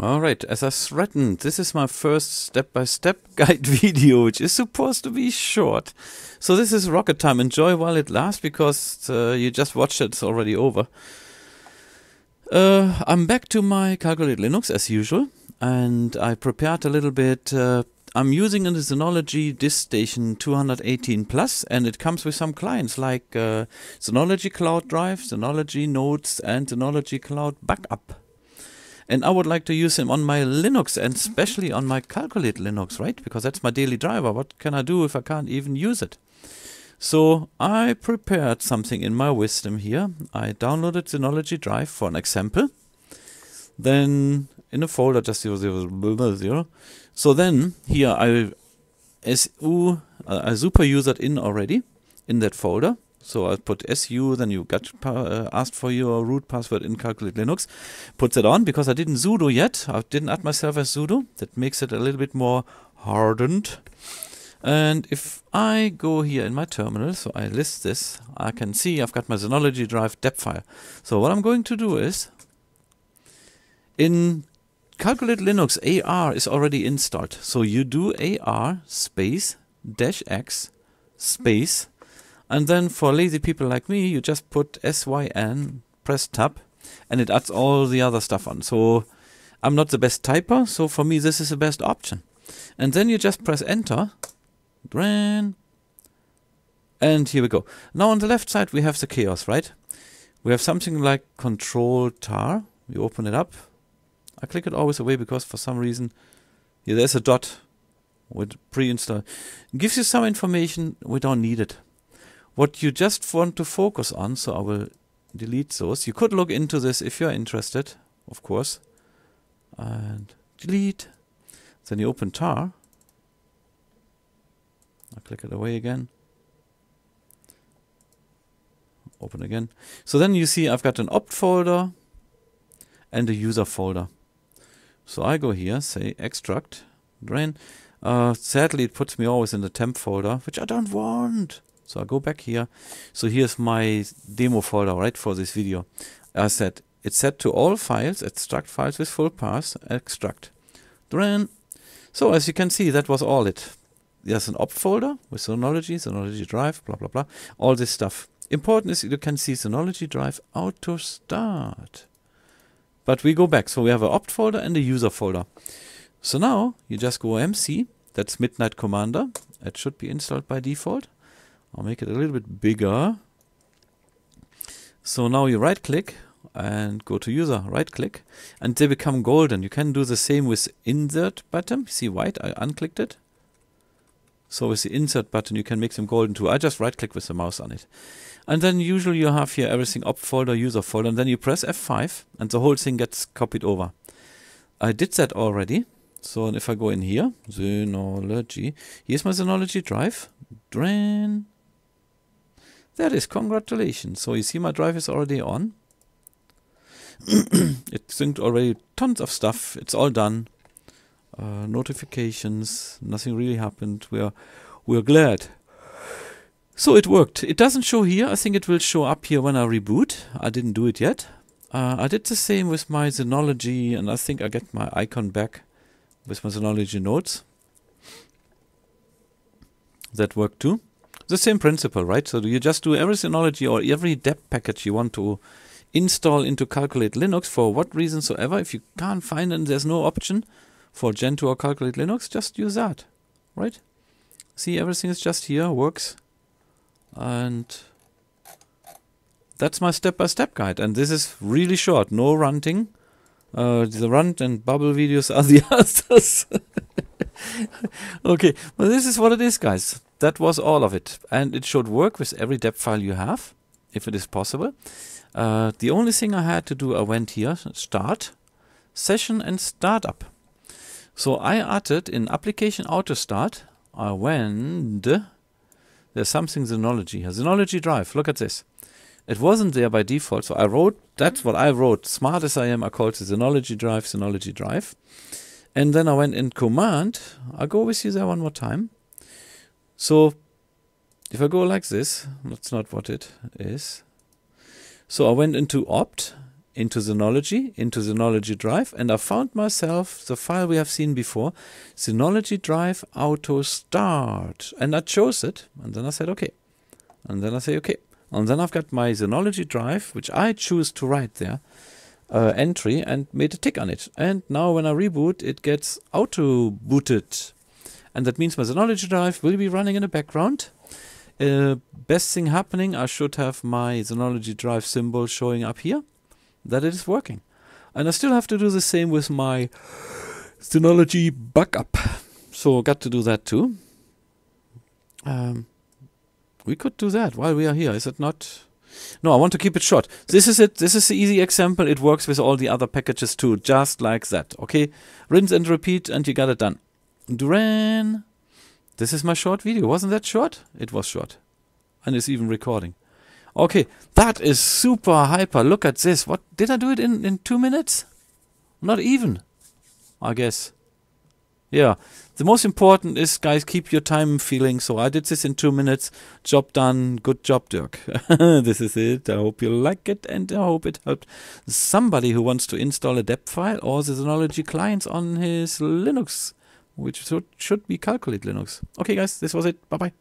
All right, as I threatened, this is my first step-by-step guide video, which is supposed to be short. So this is rocket time. Enjoy while it lasts, because uh, you just watched it, it's already over. Uh, I'm back to my Calculate Linux as usual, and I prepared a little bit. Uh, I'm using in the Synology Disk Station 218 Plus, and it comes with some clients like Synology uh, Cloud Drive, Synology Notes, and Synology Cloud Backup and I would like to use them on my Linux and especially on my Calculate Linux, right? Because that's my daily driver. What can I do if I can't even use it? So I prepared something in my wisdom here. I downloaded the Synology drive for an example. Then in a folder just zero zero zero zero. So then here I su uh, I super user in already in that folder. So I put su, then you got uh, asked for your root password in Calculate Linux. Put that on because I didn't sudo yet. I didn't add myself as sudo. That makes it a little bit more hardened. And if I go here in my terminal, so I list this, I can see I've got my Synology drive dep file. So what I'm going to do is, in Calculate Linux, AR is already installed. So you do AR space dash X space and then for lazy people like me, you just put SYN, press tab, and it adds all the other stuff on. So I'm not the best typer, so for me this is the best option. And then you just press enter, and here we go. Now on the left side we have the chaos, right? We have something like control tar. You open it up. I click it always away because for some reason yeah, there's a dot with pre-install. Gives you some information we don't need it what you just want to focus on. So I will delete those. You could look into this if you're interested, of course. And delete. Then you open tar. I click it away again. Open again. So then you see I've got an opt folder and a user folder. So I go here, say extract, drain. Uh, sadly, it puts me always in the temp folder, which I don't want. So I go back here. So here's my demo folder, right, for this video. I said, it's set to all files, extract files with full path, extract. Then, so as you can see, that was all it. There's an op folder with Synology, Synology drive, blah, blah, blah, all this stuff. Important is you can see Synology drive auto start. But we go back. So we have an opt folder and a user folder. So now you just go MC, that's Midnight Commander. It should be installed by default. I'll make it a little bit bigger. So now you right click and go to user, right click, and they become golden. You can do the same with insert button. See white, I unclicked it. So with the insert button, you can make them golden too. I just right click with the mouse on it. And then usually you have here everything up folder, user folder, and then you press F5 and the whole thing gets copied over. I did that already. So if I go in here, Synology, here's my Synology drive, drain, that is congratulations. So you see my drive is already on. it synced already tons of stuff. It's all done. Uh, notifications. Nothing really happened. We are we are glad. So it worked. It doesn't show here. I think it will show up here when I reboot. I didn't do it yet. Uh, I did the same with my Synology, and I think I get my icon back with my Synology notes. That worked too the same principle, right? So do you just do every Synology or every dep package you want to install into Calculate Linux for what reason soever. If you can't find and there's no option for Gentoo or Calculate Linux, just use that, right? See, everything is just here, works. And that's my step-by-step -step guide. And this is really short, no ranting. Uh, the runt and bubble videos are the answers. okay, well, this is what it is, guys that was all of it. And it should work with every DEP file you have, if it is possible. Uh, the only thing I had to do, I went here, start, session and startup. So I added in application auto start, I went, there's something Synology here, Synology drive, look at this. It wasn't there by default, so I wrote, that's what I wrote, smart as I am, I called the Synology drive, Synology drive. And then I went in command, I'll go with you there one more time. So if I go like this, that's not what it is. So I went into opt, into Synology, into Synology Drive, and I found myself the file we have seen before, Synology Drive Auto Start. And I chose it, and then I said OK. And then I say OK. And then I've got my Synology Drive, which I choose to write there, uh, entry, and made a tick on it. And now when I reboot, it gets auto-booted and that means my Synology drive will be running in the background. Uh, best thing happening, I should have my Synology drive symbol showing up here, that it is working. And I still have to do the same with my Synology backup. So got to do that too. Um, we could do that while we are here. Is it not? No, I want to keep it short. This is it. This is the easy example. It works with all the other packages too, just like that. Okay, rinse and repeat, and you got it done. Duran. This is my short video. Wasn't that short? It was short. And it's even recording. Okay, that is super hyper. Look at this. What did I do it in, in two minutes? Not even, I guess. Yeah, the most important is, guys, keep your time feeling. So I did this in two minutes. Job done. Good job, Dirk. this is it. I hope you like it and I hope it helped somebody who wants to install a dep file or the Synology clients on his Linux which should be Calculate Linux. Okay, guys, this was it. Bye-bye.